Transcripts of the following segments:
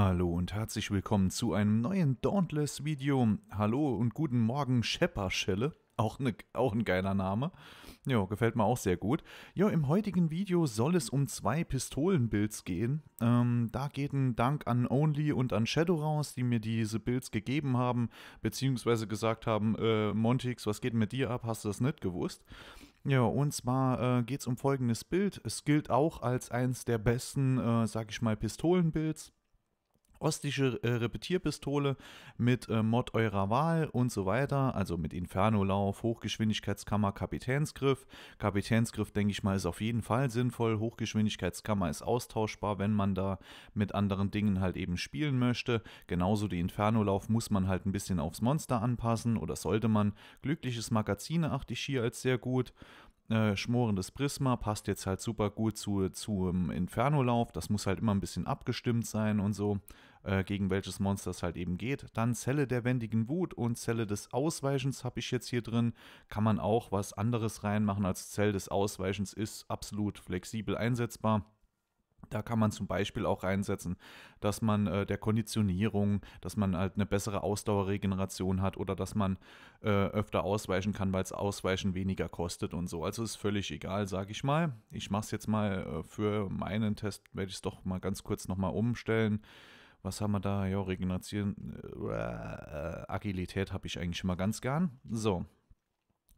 Hallo und herzlich willkommen zu einem neuen Dauntless-Video. Hallo und guten Morgen, Schepperschelle. Auch, ne, auch ein geiler Name. Ja, gefällt mir auch sehr gut. Ja, im heutigen Video soll es um zwei Pistolenbuilds gehen. Ähm, da geht ein Dank an Only und an Shadow raus, die mir diese Builds gegeben haben, beziehungsweise gesagt haben, äh, Montix, was geht mit dir ab? Hast du das nicht gewusst? Ja, und zwar äh, geht es um folgendes Bild. Es gilt auch als eins der besten, äh, sag ich mal, Pistolenbuilds Ostliche äh, Repetierpistole mit äh, Mod eurer Wahl und so weiter, also mit Inferno-Lauf, Hochgeschwindigkeitskammer, Kapitänsgriff. Kapitänsgriff, denke ich mal, ist auf jeden Fall sinnvoll. Hochgeschwindigkeitskammer ist austauschbar, wenn man da mit anderen Dingen halt eben spielen möchte. Genauso die Inferno-Lauf muss man halt ein bisschen aufs Monster anpassen oder sollte man. Glückliches Magazin achte ich hier als sehr gut. Äh, schmorendes Prisma passt jetzt halt super gut zu, zum Inferno-Lauf. Das muss halt immer ein bisschen abgestimmt sein und so. Äh, gegen welches Monster es halt eben geht. Dann Zelle der wendigen Wut und Zelle des Ausweichens habe ich jetzt hier drin. Kann man auch was anderes reinmachen als Zelle des Ausweichens, ist absolut flexibel einsetzbar. Da kann man zum Beispiel auch reinsetzen, dass man äh, der Konditionierung, dass man halt eine bessere Ausdauerregeneration hat oder dass man äh, öfter ausweichen kann, weil es Ausweichen weniger kostet und so. Also ist völlig egal, sage ich mal. Ich mache es jetzt mal äh, für meinen Test, werde ich es doch mal ganz kurz nochmal umstellen. Was haben wir da? Ja, Regeneration, äh, Agilität habe ich eigentlich immer ganz gern. So,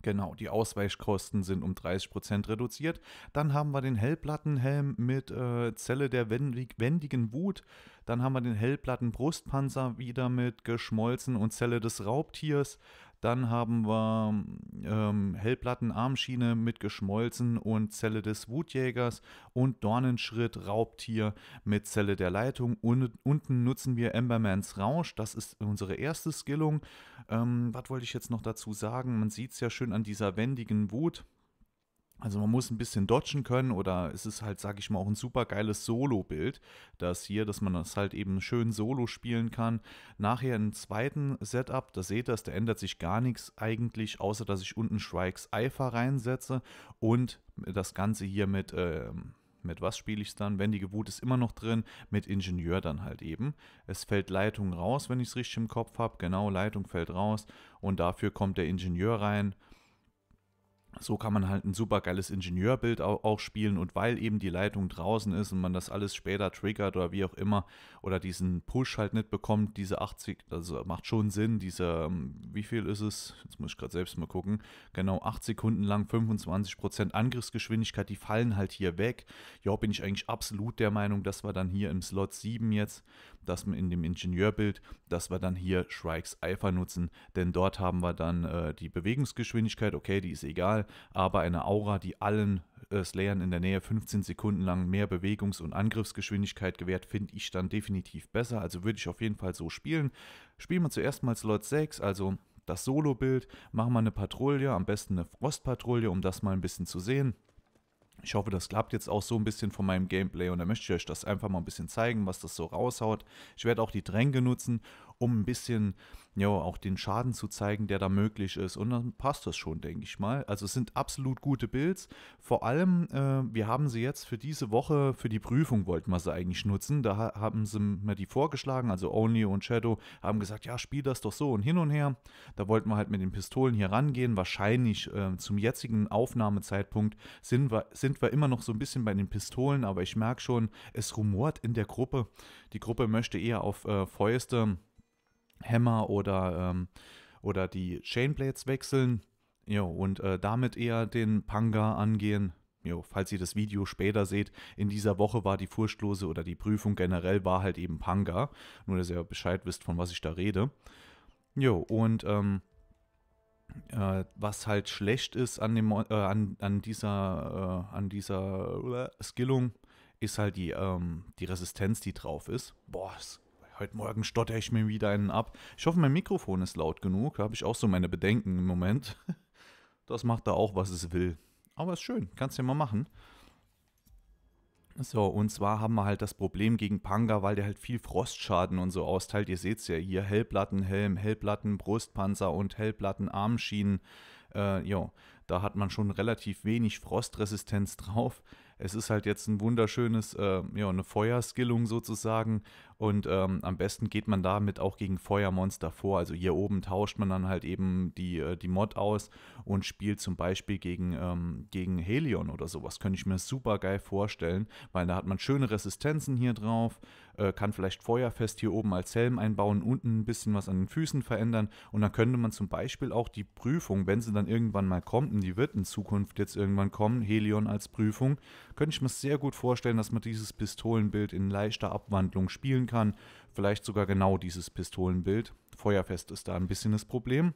Genau, die Ausweichkosten sind um 30% reduziert. Dann haben wir den Hellplattenhelm mit äh, Zelle der wendigen Wut. Dann haben wir den Hellplatten Brustpanzer wieder mit geschmolzen und Zelle des Raubtiers. Dann haben wir ähm, Hellplattenarmschiene mit Geschmolzen und Zelle des Wutjägers und Dornenschritt Raubtier mit Zelle der Leitung. Und unten nutzen wir Embermans Rausch. Das ist unsere erste Skillung. Ähm, was wollte ich jetzt noch dazu sagen? Man sieht es ja schön an dieser wendigen Wut. Also man muss ein bisschen dodgen können oder es ist halt, sag ich mal, auch ein super geiles Solo-Bild, das hier, dass man das halt eben schön solo spielen kann. Nachher im zweiten Setup, da seht ihr, es, da ändert sich gar nichts eigentlich, außer dass ich unten Shrikes Eifer reinsetze und das Ganze hier mit, äh, mit was spiele ich es dann? Wendige Wut ist immer noch drin, mit Ingenieur dann halt eben. Es fällt Leitung raus, wenn ich es richtig im Kopf habe. Genau, Leitung fällt raus und dafür kommt der Ingenieur rein so kann man halt ein super geiles Ingenieurbild auch, spielen und weil eben die Leitung draußen ist und man das alles später triggert oder wie auch immer oder diesen Push halt nicht bekommt, diese 80, also macht schon Sinn, diese, ähm, wie viel ist es? Jetzt muss ich gerade selbst mal gucken. Genau, 8 Sekunden lang 25% Angriffsgeschwindigkeit, die fallen halt hier weg. Ja, bin ich eigentlich absolut der Meinung, dass wir dann hier im Slot 7 jetzt, dass wir in dem Ingenieurbild, dass wir dann hier Shrikes Eifer nutzen, denn dort haben wir dann äh, die Bewegungsgeschwindigkeit, okay, die ist egal, aber eine Aura, die allen äh, Slayern in der Nähe 15 Sekunden lang mehr Bewegungs- und Angriffsgeschwindigkeit gewährt, finde ich dann definitiv besser. Also würde ich auf jeden Fall so spielen. Spielen wir zuerst mal Slot 6, also das Solo-Bild, machen wir eine Patrouille, am besten eine Frostpatrouille, um das mal ein bisschen zu sehen. Ich hoffe, das klappt jetzt auch so ein bisschen von meinem Gameplay und da möchte ich euch das einfach mal ein bisschen zeigen, was das so raushaut. Ich werde auch die Tränke nutzen um ein bisschen ja, auch den Schaden zu zeigen, der da möglich ist. Und dann passt das schon, denke ich mal. Also es sind absolut gute Builds. Vor allem, äh, wir haben sie jetzt für diese Woche, für die Prüfung wollten wir sie eigentlich nutzen. Da haben sie mir die vorgeschlagen, also Only und Shadow, haben gesagt, ja, spiel das doch so und hin und her. Da wollten wir halt mit den Pistolen hier rangehen. Wahrscheinlich äh, zum jetzigen Aufnahmezeitpunkt sind wir, sind wir immer noch so ein bisschen bei den Pistolen, aber ich merke schon, es rumort in der Gruppe. Die Gruppe möchte eher auf äh, Fäuste Hammer oder, ähm, oder die Chainblades wechseln. Jo, und äh, damit eher den Panga angehen. Jo, falls ihr das Video später seht, in dieser Woche war die Furchtlose oder die Prüfung generell war halt eben Panga. Nur, dass ihr Bescheid wisst, von was ich da rede. Jo, und ähm, äh, was halt schlecht ist an, dem, äh, an, an dieser, äh, an dieser Skillung, ist halt die, ähm, die Resistenz, die drauf ist. Boah, ist heute Morgen stotter ich mir wieder einen ab. Ich hoffe, mein Mikrofon ist laut genug. Da habe ich auch so meine Bedenken im Moment. Das macht da auch, was es will. Aber ist schön, kannst du ja mal machen. So, und zwar haben wir halt das Problem gegen Panga, weil der halt viel Frostschaden und so austeilt. Ihr seht es ja hier, Hellplattenhelm, Hellplatten, Brustpanzer und Hellplattenarmschienen. Äh, jo, da hat man schon relativ wenig Frostresistenz drauf. Es ist halt jetzt ein wunderschönes, äh, ja, eine Feuerskillung sozusagen. Und ähm, am besten geht man damit auch gegen Feuermonster vor. Also hier oben tauscht man dann halt eben die, äh, die Mod aus und spielt zum Beispiel gegen, ähm, gegen Helion oder sowas. Könnte ich mir super geil vorstellen, weil da hat man schöne Resistenzen hier drauf, äh, kann vielleicht feuerfest hier oben als Helm einbauen, unten ein bisschen was an den Füßen verändern. Und dann könnte man zum Beispiel auch die Prüfung, wenn sie dann irgendwann mal kommt, und die wird in Zukunft jetzt irgendwann kommen, Helion als Prüfung, könnte ich mir sehr gut vorstellen, dass man dieses Pistolenbild in leichter Abwandlung spielen kann. Vielleicht sogar genau dieses Pistolenbild. Feuerfest ist da ein bisschen das Problem.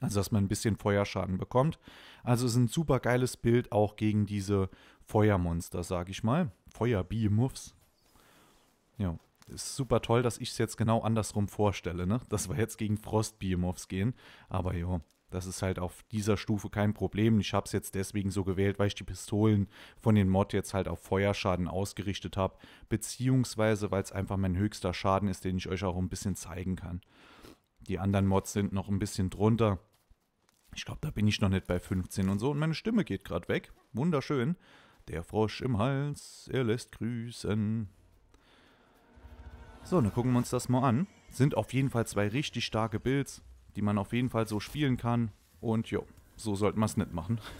Also, dass man ein bisschen Feuerschaden bekommt. Also, es ist ein super geiles Bild auch gegen diese Feuermonster, sag ich mal. Feuerbeemuffs. Ja, ist super toll, dass ich es jetzt genau andersrum vorstelle, ne? Dass wir jetzt gegen Frostbeemuffs gehen. Aber ja, das ist halt auf dieser Stufe kein Problem. Ich habe es jetzt deswegen so gewählt, weil ich die Pistolen von den Mod jetzt halt auf Feuerschaden ausgerichtet habe, beziehungsweise weil es einfach mein höchster Schaden ist, den ich euch auch ein bisschen zeigen kann. Die anderen Mods sind noch ein bisschen drunter. Ich glaube, da bin ich noch nicht bei 15 und so. Und meine Stimme geht gerade weg. Wunderschön. Der Frosch im Hals, er lässt grüßen. So, dann gucken wir uns das mal an. Sind auf jeden Fall zwei richtig starke Builds die man auf jeden Fall so spielen kann. Und jo, so sollten wir es nicht machen.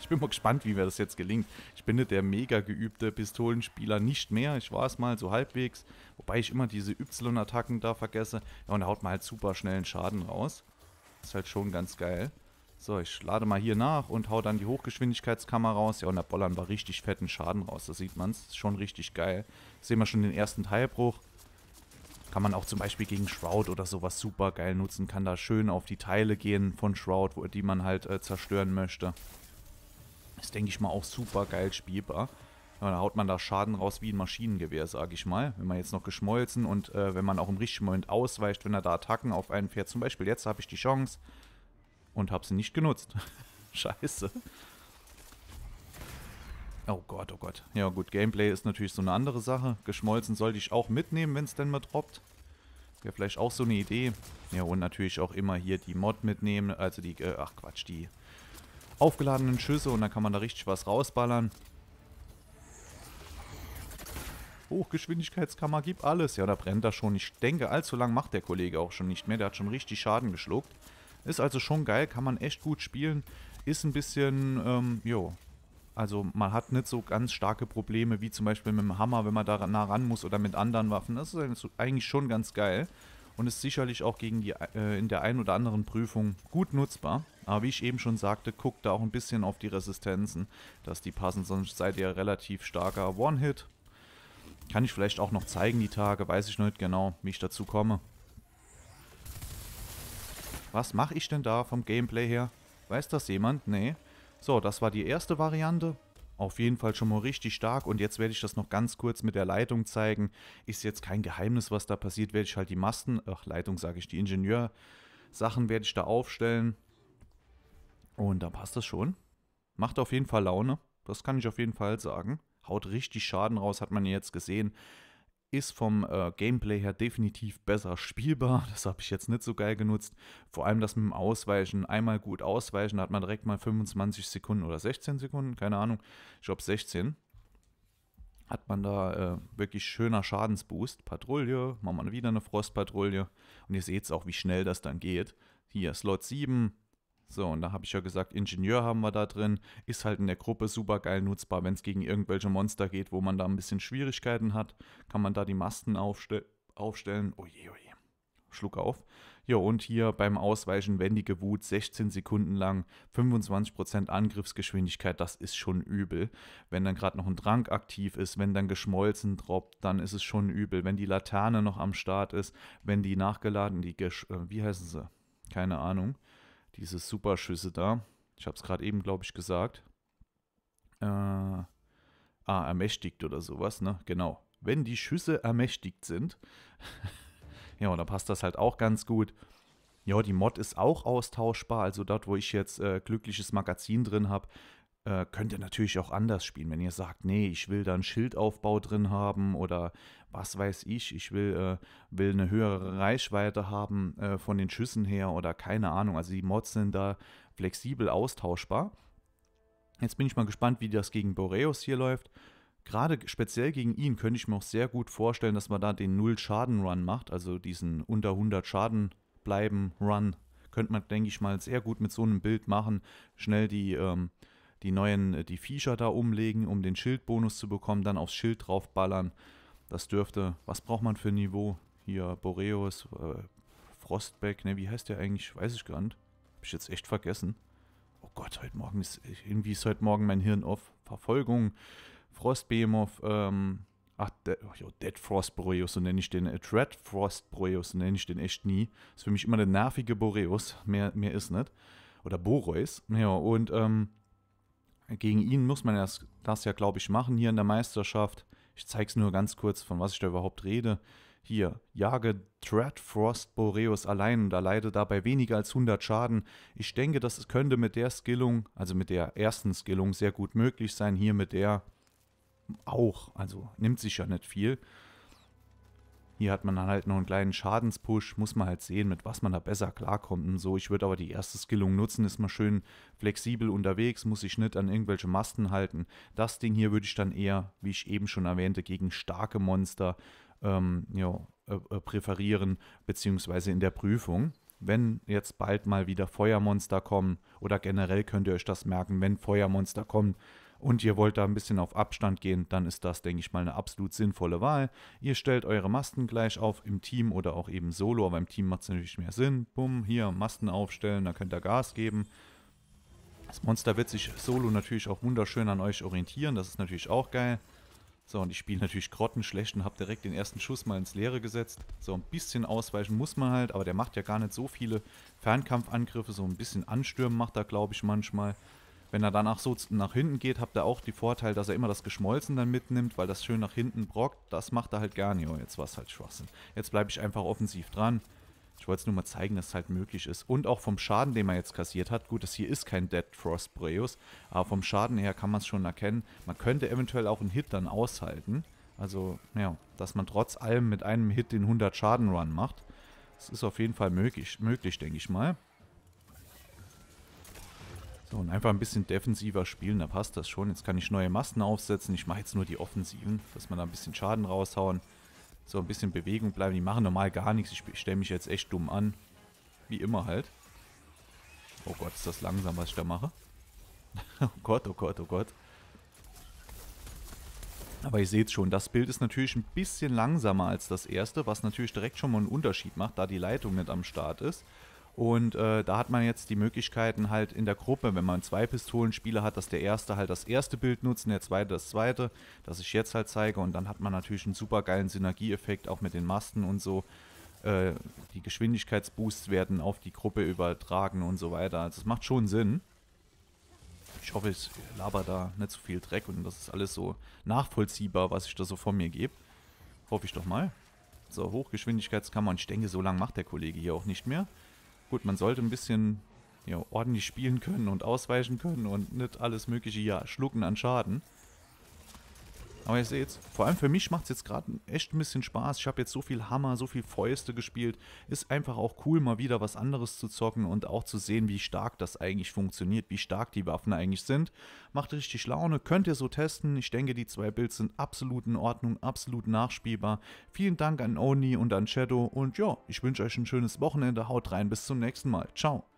Ich bin mal gespannt, wie mir das jetzt gelingt. Ich bin nicht der mega geübte Pistolenspieler, nicht mehr. Ich war es mal so halbwegs, wobei ich immer diese Y-Attacken da vergesse. Ja, und da haut man halt super schnellen Schaden raus. Ist halt schon ganz geil. So, ich lade mal hier nach und hau dann die Hochgeschwindigkeitskammer raus. Ja, und da bollern wir richtig fetten Schaden raus. Da sieht man es. Schon richtig geil. Sehen wir schon den ersten Teilbruch. Kann man auch zum Beispiel gegen Shroud oder sowas super geil nutzen. Kann da schön auf die Teile gehen von Shroud, wo, die man halt äh, zerstören möchte. Ist, denke ich mal, auch super geil spielbar. Ja, da haut man da Schaden raus wie ein Maschinengewehr, sage ich mal. Wenn man jetzt noch geschmolzen und äh, wenn man auch im richtigen Moment ausweicht, wenn er da Attacken auf einen fährt. Zum Beispiel jetzt habe ich die Chance und habe sie nicht genutzt. Scheiße. Oh Gott, oh Gott. Ja gut, Gameplay ist natürlich so eine andere Sache. Geschmolzen sollte ich auch mitnehmen, wenn es denn mal droppt. Wäre vielleicht auch so eine Idee. Ja, und natürlich auch immer hier die Mod mitnehmen. Also die, äh, ach Quatsch, die aufgeladenen Schüsse. Und dann kann man da richtig was rausballern. Hochgeschwindigkeitskammer, gibt alles. Ja, da brennt er schon. Ich denke, allzu lang macht der Kollege auch schon nicht mehr. Der hat schon richtig Schaden geschluckt. Ist also schon geil, kann man echt gut spielen. Ist ein bisschen, ähm, jo, also man hat nicht so ganz starke Probleme wie zum Beispiel mit dem Hammer, wenn man da nah ran muss oder mit anderen Waffen. Das ist eigentlich schon ganz geil und ist sicherlich auch gegen die, äh, in der einen oder anderen Prüfung gut nutzbar. Aber wie ich eben schon sagte, guckt da auch ein bisschen auf die Resistenzen, dass die passen, sonst seid ihr relativ starker One-Hit. Kann ich vielleicht auch noch zeigen die Tage, weiß ich noch nicht genau, wie ich dazu komme. Was mache ich denn da vom Gameplay her? Weiß das jemand? Nee. So, das war die erste Variante. Auf jeden Fall schon mal richtig stark und jetzt werde ich das noch ganz kurz mit der Leitung zeigen. Ist jetzt kein Geheimnis, was da passiert, werde ich halt die Masten, ach Leitung sage ich, die Ingenieursachen werde ich da aufstellen. Und dann passt das schon. Macht auf jeden Fall Laune, das kann ich auf jeden Fall sagen. Haut richtig Schaden raus, hat man jetzt gesehen ist vom äh, Gameplay her definitiv besser spielbar. Das habe ich jetzt nicht so geil genutzt. Vor allem das mit dem Ausweichen. Einmal gut ausweichen, da hat man direkt mal 25 Sekunden oder 16 Sekunden, keine Ahnung. Ich glaube 16. Hat man da äh, wirklich schöner Schadensboost. Patrouille, machen wir wieder eine Frostpatrouille. Und ihr seht es auch, wie schnell das dann geht. Hier Slot 7, so, und da habe ich ja gesagt, Ingenieur haben wir da drin, ist halt in der Gruppe super geil nutzbar, wenn es gegen irgendwelche Monster geht, wo man da ein bisschen Schwierigkeiten hat, kann man da die Masten aufste aufstellen. Oje, oh oje. Oh Schluck auf. Ja, und hier beim Ausweichen wendige Wut 16 Sekunden lang, 25% Angriffsgeschwindigkeit, das ist schon übel. Wenn dann gerade noch ein Trank aktiv ist, wenn dann geschmolzen droppt, dann ist es schon übel. Wenn die Laterne noch am Start ist, wenn die nachgeladen, die, Gesch äh, wie heißen sie? Keine Ahnung diese Superschüsse da. Ich habe es gerade eben, glaube ich, gesagt. Äh, ah, ermächtigt oder sowas, ne? Genau. Wenn die Schüsse ermächtigt sind, ja, und dann passt das halt auch ganz gut. Ja, die Mod ist auch austauschbar. Also dort, wo ich jetzt äh, glückliches Magazin drin habe, äh, könnt ihr natürlich auch anders spielen. Wenn ihr sagt, nee, ich will da einen Schildaufbau drin haben oder was weiß ich, ich will, äh, will eine höhere Reichweite haben äh, von den Schüssen her oder keine Ahnung. Also die Mods sind da flexibel austauschbar. Jetzt bin ich mal gespannt, wie das gegen Boreus hier läuft. Gerade speziell gegen ihn könnte ich mir auch sehr gut vorstellen, dass man da den Null-Schaden-Run macht, also diesen unter 100 Schaden bleiben Run. Könnte man, denke ich mal, sehr gut mit so einem Bild machen. Schnell die ähm, die neuen, äh, die Viecher da umlegen, um den Schildbonus zu bekommen, dann aufs Schild draufballern. Das dürfte, was braucht man für ein Niveau? Hier Boreos, äh, Frostback, ne, wie heißt der eigentlich? Weiß ich gar nicht. Hab ich jetzt echt vergessen. Oh Gott, heute Morgen ist, äh, irgendwie ist heute Morgen mein Hirn auf. Verfolgung, Frostbehemoth, ähm, Ach, De oh, Dead Frost Boreus, so nenne ich den. Äh, Dread Frost Boreus, so nenne ich den echt nie. Ist für mich immer der nervige Boreus. Mehr, mehr ist nicht. Oder Boreus. Ja, und ähm, gegen ihn muss man das, das ja, glaube ich, machen hier in der Meisterschaft. Ich zeige es nur ganz kurz, von was ich da überhaupt rede. Hier, jage Frost Boreus allein und erleide dabei weniger als 100 Schaden. Ich denke, das könnte mit der Skillung, also mit der ersten Skillung, sehr gut möglich sein. Hier mit der auch, also nimmt sich ja nicht viel. Hier hat man dann halt noch einen kleinen Schadenspush, muss man halt sehen, mit was man da besser klarkommt und so. Ich würde aber die erste Skillung nutzen, ist man schön flexibel unterwegs, muss sich nicht an irgendwelche Masten halten. Das Ding hier würde ich dann eher, wie ich eben schon erwähnte, gegen starke Monster ähm, ja, äh, äh, präferieren, beziehungsweise in der Prüfung. Wenn jetzt bald mal wieder Feuermonster kommen oder generell könnt ihr euch das merken, wenn Feuermonster kommen, und ihr wollt da ein bisschen auf Abstand gehen, dann ist das, denke ich mal, eine absolut sinnvolle Wahl. Ihr stellt eure Masten gleich auf im Team oder auch eben solo, aber im Team macht es natürlich mehr Sinn. Bumm, hier Masten aufstellen, da könnt ihr Gas geben. Das Monster wird sich solo natürlich auch wunderschön an euch orientieren, das ist natürlich auch geil. So, und ich spiele natürlich grottenschlecht und habe direkt den ersten Schuss mal ins Leere gesetzt. So, ein bisschen ausweichen muss man halt, aber der macht ja gar nicht so viele Fernkampfangriffe. So ein bisschen Anstürmen macht er, glaube ich, manchmal. Wenn er danach so nach hinten geht, habt ihr auch die Vorteil, dass er immer das Geschmolzen dann mitnimmt, weil das schön nach hinten brockt. Das macht er halt gar nicht. Oh, jetzt war es halt Schwachsinn. Jetzt bleibe ich einfach offensiv dran. Ich wollte es nur mal zeigen, dass es halt möglich ist. Und auch vom Schaden, den man jetzt kassiert hat. Gut, das hier ist kein Dead Frost Breus, aber vom Schaden her kann man es schon erkennen. Man könnte eventuell auch einen Hit dann aushalten. Also, ja, dass man trotz allem mit einem Hit den 100 Schaden Run macht. Das ist auf jeden Fall möglich, möglich denke ich mal. So, und einfach ein bisschen defensiver spielen, da passt das schon. Jetzt kann ich neue Masten aufsetzen. Ich mache jetzt nur die offensiven, dass man da ein bisschen Schaden raushauen. So, ein bisschen Bewegung bleiben. Die machen normal gar nichts. Ich stelle mich jetzt echt dumm an. Wie immer halt. Oh Gott, ist das langsam, was ich da mache. oh Gott, oh Gott, oh Gott. Aber ihr seht schon, das Bild ist natürlich ein bisschen langsamer als das erste, was natürlich direkt schon mal einen Unterschied macht, da die Leitung nicht am Start ist. Und äh, da hat man jetzt die Möglichkeiten halt in der Gruppe, wenn man zwei Pistolenspiele hat, dass der erste halt das erste Bild nutzt und der zweite das zweite, das ich jetzt halt zeige. Und dann hat man natürlich einen super geilen Synergieeffekt auch mit den Masten und so. Äh, die Geschwindigkeitsboosts werden auf die Gruppe übertragen und so weiter. Also es macht schon Sinn. Ich hoffe, ich laber da nicht zu so viel Dreck und das ist alles so nachvollziehbar, was ich da so von mir gebe. Hoffe ich doch mal. So, Hochgeschwindigkeitskammer und Ich denke, so lange macht der Kollege hier auch nicht mehr. Gut, man sollte ein bisschen ja, ordentlich spielen können und ausweichen können und nicht alles mögliche ja, schlucken an Schaden. Aber ihr seht, vor allem für mich macht es jetzt gerade echt ein bisschen Spaß. Ich habe jetzt so viel Hammer, so viel Fäuste gespielt. Ist einfach auch cool, mal wieder was anderes zu zocken und auch zu sehen, wie stark das eigentlich funktioniert, wie stark die Waffen eigentlich sind. Macht richtig Laune, könnt ihr so testen. Ich denke, die zwei Builds sind absolut in Ordnung, absolut nachspielbar. Vielen Dank an Oni und an Shadow und ja, ich wünsche euch ein schönes Wochenende. Haut rein, bis zum nächsten Mal. Ciao.